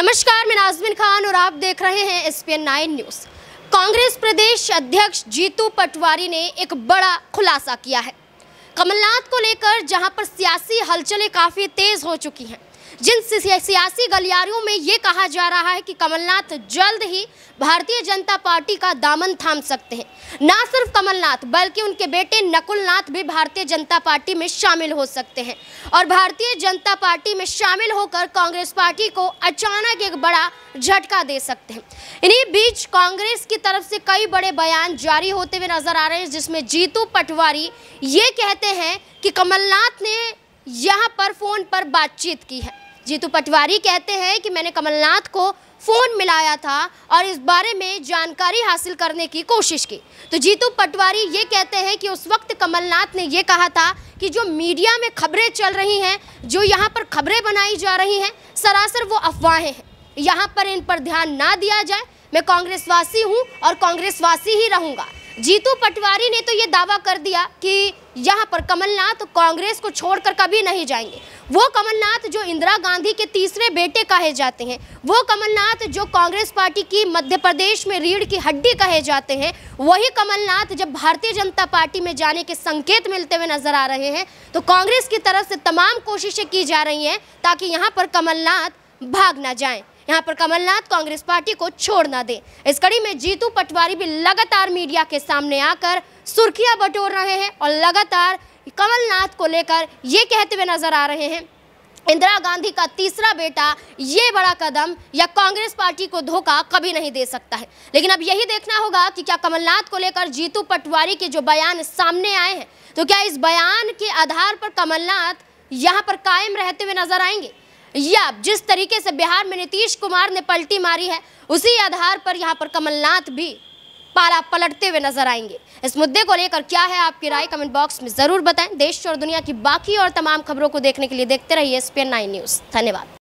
नमस्कार मैं नाजमिन खान और आप देख रहे हैं S P nine news Congress प्रदेश अध्यक्ष जीतू पटवारी ने एक बड़ा खुलासा किया है कमलनाथ को लेकर जहां पर सियासी हलचलें काफ़ी तेज़ हो चुकी हैं जिन सियासी गलियारियों में ये कहा जा रहा है कि कमलनाथ जल्द ही भारतीय जनता पार्टी का दामन थाम सकते हैं ना सिर्फ कमलनाथ बल्कि उनके बेटे नकुलनाथ भी भारतीय जनता पार्टी में शामिल हो सकते हैं और भारतीय जनता पार्टी में शामिल होकर कांग्रेस पार्टी को अचानक एक बड़ा झटका दे सकते हैं इन्हीं बीच कांग्रेस की तरफ से कई बड़े बयान जारी होते हुए नजर आ रहे हैं जिसमें जीतू पटवारी ये कहते हैं कि कमलनाथ ने यहाँ पर फ़ोन पर बातचीत की है जीतू पटवारी कहते हैं कि मैंने कमलनाथ को फ़ोन मिलाया था और इस बारे में जानकारी हासिल करने की कोशिश की तो जीतू पटवारी ये कहते हैं कि उस वक्त कमलनाथ ने ये कहा था कि जो मीडिया में खबरें चल रही हैं जो यहाँ पर खबरें बनाई जा रही हैं सरासर वो अफवाहें हैं यहाँ पर इन पर ध्यान ना दिया जाए मैं कांग्रेसवासी हूँ और कांग्रेसवासी ही रहूँगा जीतू पटवारी ने तो ये दावा कर दिया कि यहाँ पर कमलनाथ कांग्रेस को छोड़कर कभी नहीं जाएंगे वो कमलनाथ जो इंदिरा गांधी के तीसरे बेटे कहे जाते हैं वो कमलनाथ जो कांग्रेस पार्टी की मध्य प्रदेश में रीढ़ की हड्डी कहे जाते हैं वही कमलनाथ जब भारतीय जनता पार्टी में जाने के संकेत मिलते हुए नजर आ रहे हैं तो कांग्रेस की तरफ से तमाम कोशिशें की जा रही हैं ताकि यहाँ पर कमलनाथ भाग ना जाए यहाँ पर कमलनाथ कांग्रेस पार्टी को छोड़ ना दे इस कड़ी में जीतू पटवारी भी लगातार मीडिया के सामने आकर सुर्खियां बटोर रहे हैं और लगातार कमलनाथ को लेकर ये कहते हुए नजर आ रहे हैं इंदिरा गांधी का तीसरा बेटा ये बड़ा कदम या कांग्रेस पार्टी को धोखा कभी नहीं दे सकता है लेकिन अब यही देखना होगा कि क्या कमलनाथ को लेकर जीतू पटवारी के जो बयान सामने आए हैं तो क्या इस बयान के आधार पर कमलनाथ यहाँ पर कायम रहते हुए नजर आएंगे या जिस तरीके से बिहार में नीतीश कुमार ने पलटी मारी है उसी आधार पर यहाँ पर कमलनाथ भी पारा पलटते हुए नजर आएंगे इस मुद्दे को लेकर क्या है आपकी राय कमेंट बॉक्स में जरूर बताएं देश और दुनिया की बाकी और तमाम खबरों को देखने के लिए देखते रहिए एस पी न्यूज़ धन्यवाद